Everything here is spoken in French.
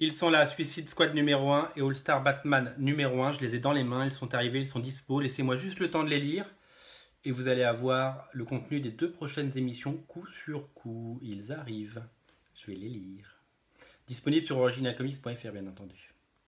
Ils sont là, Suicide Squad numéro 1 et All-Star Batman numéro 1. Je les ai dans les mains, ils sont arrivés, ils sont dispo. Laissez-moi juste le temps de les lire et vous allez avoir le contenu des deux prochaines émissions coup sur coup. Ils arrivent. Je vais les lire. Disponible sur originacomics.fr bien entendu.